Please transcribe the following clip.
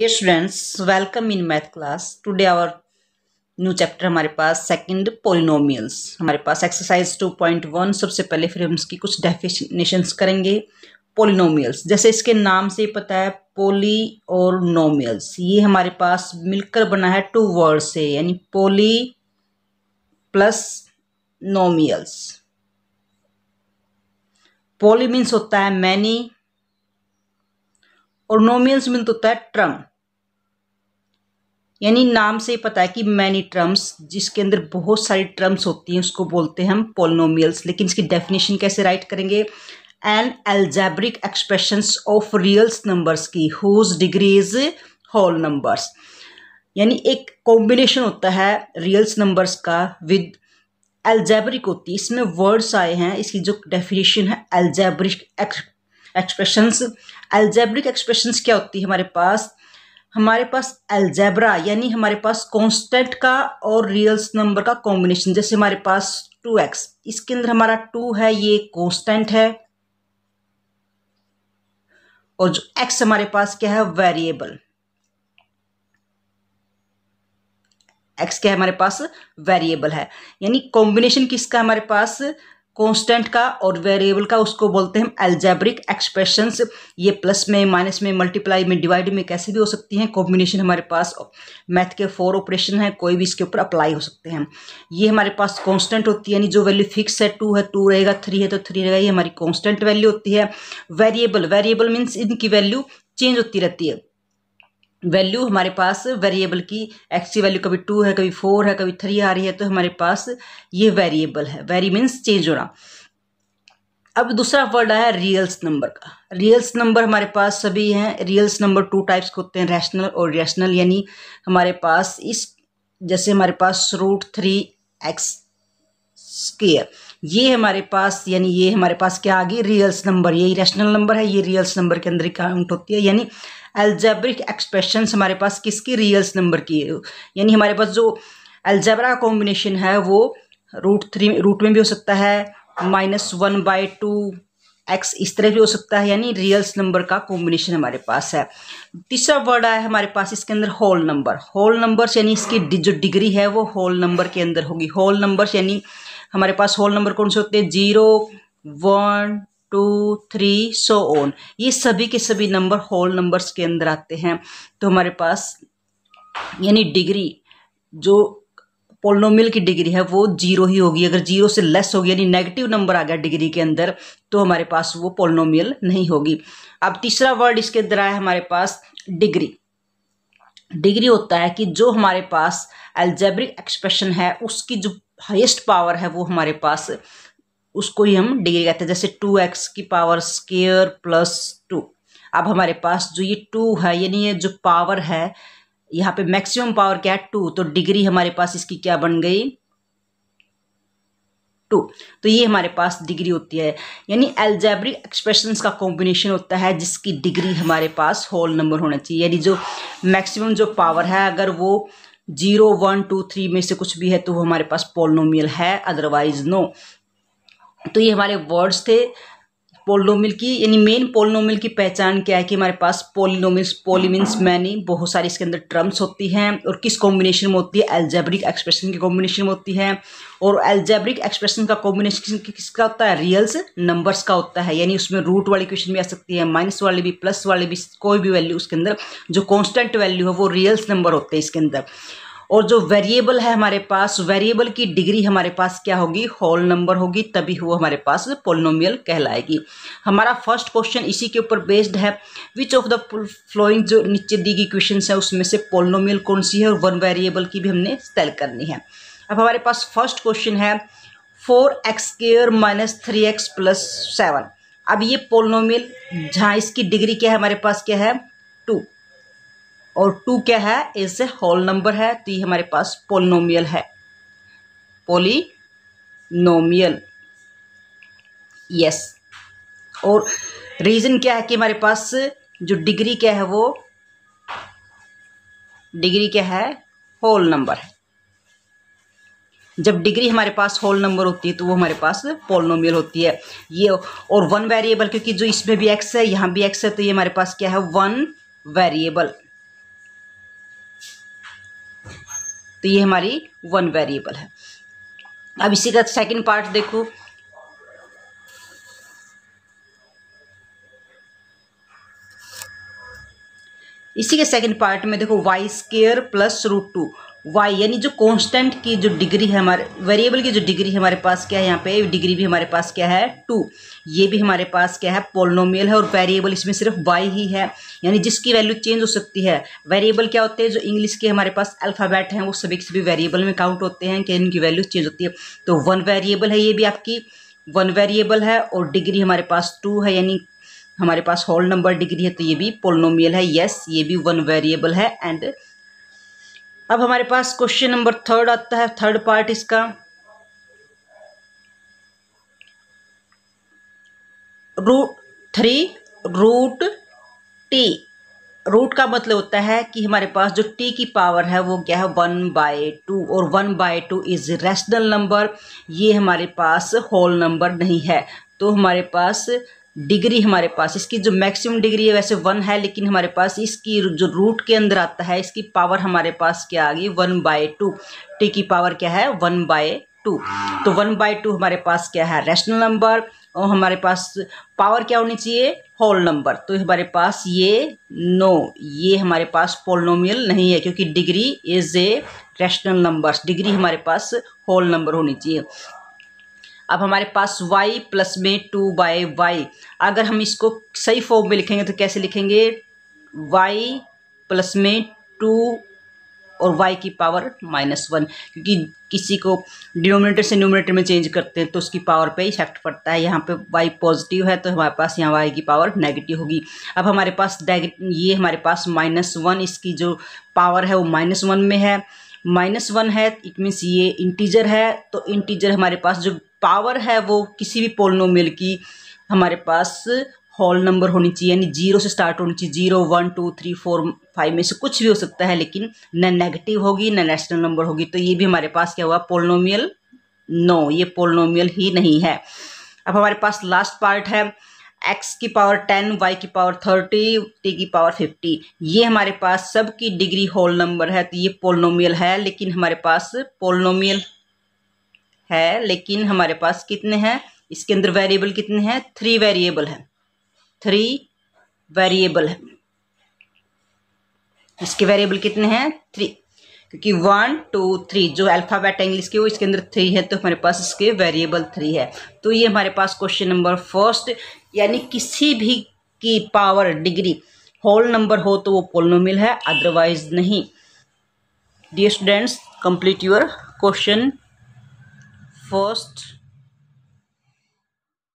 ये students welcome in math class today our new chapter हमारे पास सेकंड पोलिनोमियल्स हमारे पास एक्सरसाइज 2.1 सबसे पहले फिर हम इसकी कुछ डेफिनेशंस करेंगे पोलिनोमियल्स जैसे इसके नाम से पता है पोली और नोमियल्स ये हमारे पास मिलकर बना है टू वर्ड से यानी पोली प्लस नोमियल्स पोली मीन्स होता है मैनी और नोमियल्स मीन होता है ट्रम यानी नाम से ही पता है कि मैनी टर्म्स जिसके अंदर बहुत सारी टर्म्स होती हैं उसको बोलते हैं हम पोलिनोमियल्स लेकिन इसकी डेफिनेशन कैसे राइट करेंगे an algebraic expressions of reals numbers की हुज डिग्रीज होल नंबर्स यानी एक कॉम्बिनेशन होता है रियल्स नंबर्स का विद एल्जैब्रिक होती है इसमें वर्ड्स आए हैं इसकी जो डेफिनेशन है एल्जैब्रिक एक्सप्रेशंस एल्जैब्रिक एक्सप्रेशंस क्या होती है हमारे पास हमारे पास एल्जेब्रा यानी हमारे पास कॉन्स्टेंट का और रियल्स नंबर का कॉम्बिनेशन जैसे हमारे पास टू एक्स इसके अंदर हमारा टू है ये कॉन्स्टेंट है और जो एक्स हमारे पास क्या है वेरिएबल एक्स क्या है हमारे पास वेरिएबल है यानी कॉम्बिनेशन किसका हमारे पास कांस्टेंट का और वेरिएबल का उसको बोलते हैं एल्जैब्रिक एक्सप्रेशंस ये प्लस में माइनस में मल्टीप्लाई में डिवाइड में कैसे भी हो सकती हैं कॉम्बिनेशन हमारे पास मैथ के फोर ऑपरेशन हैं कोई भी इसके ऊपर अप्लाई हो सकते हैं ये हमारे पास कांस्टेंट होती है यानी जो वैल्यू फिक्स है टू है टू रहेगा थ्री है तो थ्री रहेगा ये हमारी कॉन्स्टेंट वैल्यू होती है वेरिएबल वेरिएबल मीन्स इनकी वैल्यू चेंज होती रहती है वैल्यू हमारे पास वेरिएबल की एक्स की वैल्यू कभी टू है कभी फोर है कभी थ्री आ रही है तो हमारे पास ये वेरिएबल है वेरी मीन्स चेंज होना अब दूसरा वर्ड आया रियल्स नंबर का रियल्स नंबर हमारे पास सभी हैं रियल्स नंबर टू टाइप्स के होते हैं रैशनल और रैशनल यानी हमारे पास इस जैसे हमारे पास रूट थ्री एक्स स्केयर ये हमारे पास यानी ये हमारे पास क्या आ गई रियल्स नंबर यही रैशनल नंबर है ये रियल्स नंबर के अंदर काउंट होती है यानी एल्जेब्रिक एक्सप्रेशन हमारे पास किसकी रियल्स नंबर की है यानी हमारे पास जो एल्जेब्रा कॉम्बिनेशन है वो रूट थ्री रूट में भी हो सकता है minus one by two x इस तरह भी हो सकता है यानी रियल्स नंबर का कॉम्बिनेशन हमारे पास है तीसरा वर्ड आया हमारे पास इसके अंदर होल नंबर होल नंबर्स यानी इसकी जो डिग्री है वो होल नंबर के अंदर होगी होल नंबर्स यानी हमारे पास होल नंबर कौन से होते हैं zero one two three so on ये सभी के सभी नंबर होल नंबर्स के अंदर आते हैं तो हमारे पास यानी डिग्री जो पोलोमिल की डिग्री है वो जीरो ही होगी अगर जीरो से लेस होगी यानी नेगेटिव नंबर आ गया डिग्री के अंदर तो हमारे पास वो पोलोमियल नहीं होगी अब तीसरा वर्ड इसके अंदर आया हमारे पास डिग्री डिग्री होता है कि जो हमारे पास एल्जेब्रिक एक्सप्रेशन है उसकी जो हाइस्ट पावर है वो हमारे पास उसको ही हम डिग्री कहते हैं जैसे टू एक्स की पावर स्केयर प्लस टू अब हमारे पास जो ये टू है यानी ये जो पावर है यहाँ पे मैक्सिमम पावर क्या है टू तो डिग्री हमारे पास इसकी क्या बन गई टू तो ये हमारे पास डिग्री होती है यानी एल्जैब्रिक एक्सप्रेशन का कॉम्बिनेशन होता है जिसकी डिग्री हमारे पास होल नंबर होना चाहिए यानी जो मैक्सिमम जो पावर है अगर वो जीरो वन टू थ्री में से कुछ भी है तो वो हमारे पास पोलोमियल है अदरवाइज नो तो ये हमारे वर्ड्स थे पोलिनोमिल की यानी मेन पोलिनोमिल की पहचान क्या है कि हमारे पास पोलिनोमिल्स पोली मीन्स मैनी बहुत सारी इसके अंदर टर्म्स होती हैं और किस कॉम्बिनेशन में होती है एल्जेब्रिक एक्सप्रेशन के कॉम्बिनेशन में होती है और एल्जेब्रिक एक्सप्रेशन का कॉम्बिनेशन किसका होता है रियल्स नंबर्स का होता है यानी उसमें रूट वाली क्वेश्चन भी आ सकती है माइनस वाले भी प्लस वाले भी कोई भी वैल्यू उसके अंदर जो कॉन्स्टेंट वैल्यू है वो रियल्स नंबर होते हैं इसके अंदर और जो वेरिएबल है हमारे पास वेरिएबल की डिग्री हमारे पास क्या होगी होल नंबर होगी तभी वो हमारे पास पोलिनोमियल कहलाएगी हमारा फर्स्ट क्वेश्चन इसी के ऊपर बेस्ड है विच ऑफ द फ्लोइंग जो नीचे दी गई क्वेश्चन है उसमें से पोलिनोमियल कौन सी है और वन वेरिएबल की भी हमने स्टेल करनी है अब हमारे पास फर्स्ट क्वेश्चन है four x square minus three x plus seven अब ये पोलिनोमियल जहाँ इसकी डिग्री क्या है हमारे पास क्या है और टू क्या है ए होल नंबर है तो ये हमारे पास पोलिनोमियल है पोलिनोमियल यस और रीज़न क्या है कि हमारे पास जो डिग्री क्या है वो डिग्री क्या है होल नंबर है जब डिग्री हमारे पास होल नंबर होती है तो वो हमारे पास पोलिनोमियल होती है ये और वन वेरिएबल क्योंकि जो इसमें भी एक्स है यहाँ भी एक्स है तो ये हमारे पास क्या है वन वेरिएबल तो ये हमारी वन वेरिएबल है अब इसी का सेकंड पार्ट देखो इसी के सेकंड पार्ट में देखो y square plus root two y यानी जो कांस्टेंट की जो डिग्री है हमारे वेरिएबल की जो डिग्री हमारे पास क्या है यहाँ पे डिग्री भी हमारे पास क्या है टू ये भी हमारे पास क्या है पोलिनोमियल है और वेरिएबल इसमें सिर्फ वाई ही है यानी जिसकी वैल्यू चेंज हो सकती है वेरिएबल क्या होते हैं जो इंग्लिश के हमारे पास अल्फ़ाबेट हैं वो सभी के सभी वेरिएबल में काउंट होते हैं कि इनकी वैल्यू चेंज होती है तो वन वेरिएबल है ये भी आपकी वन वेरिएबल है और डिग्री हमारे पास टू है यानी हमारे पास होल नंबर डिग्री है तो ये भी पोलिनोमियल है यस ये भी वन वेरिएबल है एंड अब हमारे पास क्वेश्चन नंबर थर्ड आता है थर्ड पार्ट इसका root three root t root का मतलब होता है कि हमारे पास जो टी की पावर है वो क्या है वन बाय टू और one by two is rational number ये हमारे पास होल नंबर नहीं है तो हमारे पास डिग्री हमारे पास इसकी जो मैक्सिमम डिग्री है वैसे वन है लेकिन हमारे पास इसकी जो रूट के अंदर आता है इसकी पावर हमारे पास क्या आ गई वन बाय टू टी की पावर क्या है वन बाय टू तो वन बाय टू हमारे पास क्या है रैशनल नंबर और हमारे पास पावर क्या होनी चाहिए होल नंबर तो हमारे पास ये नो ये हमारे पास पोलोमियल नहीं है क्योंकि degree is a rational number degree हमारे पास होल नंबर होनी चाहिए अब हमारे पास y प्लस में टू बाई वाई अगर हम इसको सही फॉर्म में लिखेंगे तो कैसे लिखेंगे y प्लस में टू और y की पावर माइनस वन क्योंकि किसी को डिनोमिनेटर से न्यूमिनेटर में चेंज करते हैं तो उसकी पावर पे इफेक्ट पड़ता है यहाँ पे y पॉजिटिव है तो हमारे पास यहाँ y की पावर नेगेटिव होगी अब हमारे पास ये हमारे पास माइनस वन इसकी जो पावर है वो माइनस वन में है माइनस वन है इट मीन्स ये इंटीजर है तो इंटीजर हमारे पास जो पावर है वो किसी भी पोलिनोमियल की हमारे पास हॉल नंबर होनी चाहिए यानी जीरो से स्टार्ट होनी चाहिए zero one two three four five में से कुछ भी हो सकता है लेकिन न नेगेटिव होगी न नेशनल नंबर होगी तो ये भी हमारे पास क्या हुआ पोलिनोमियल नो no, ये पोलिनोमियल ही नहीं है अब हमारे पास लास्ट पार्ट है एक्स की पावर टेन वाई की पावर थर्टी टी की पावर फिफ्टी ये हमारे पास सबकी डिग्री होल नंबर है तो ये पोलिनोमियल है लेकिन हमारे पास पोलिनोमियल है लेकिन हमारे पास कितने हैं इसके अंदर वेरिएबल कितने हैं थ्री वेरिएबल हैं थ्री वेरिएबल हैं इसके वेरिएबल कितने हैं थ्री क्योंकि वन टू थ्री जो अल्फ़ाबेट इंग्लिश के वो इसके अंदर थ्री है तो हमारे पास इसके वेरिएबल थ्री है तो ये हमारे पास क्वेश्चन नंबर फर्स्ट यानी किसी भी की पावर डिग्री होल नंबर हो तो वो पोलोमिल है अदरवाइज नहीं dear students complete your question first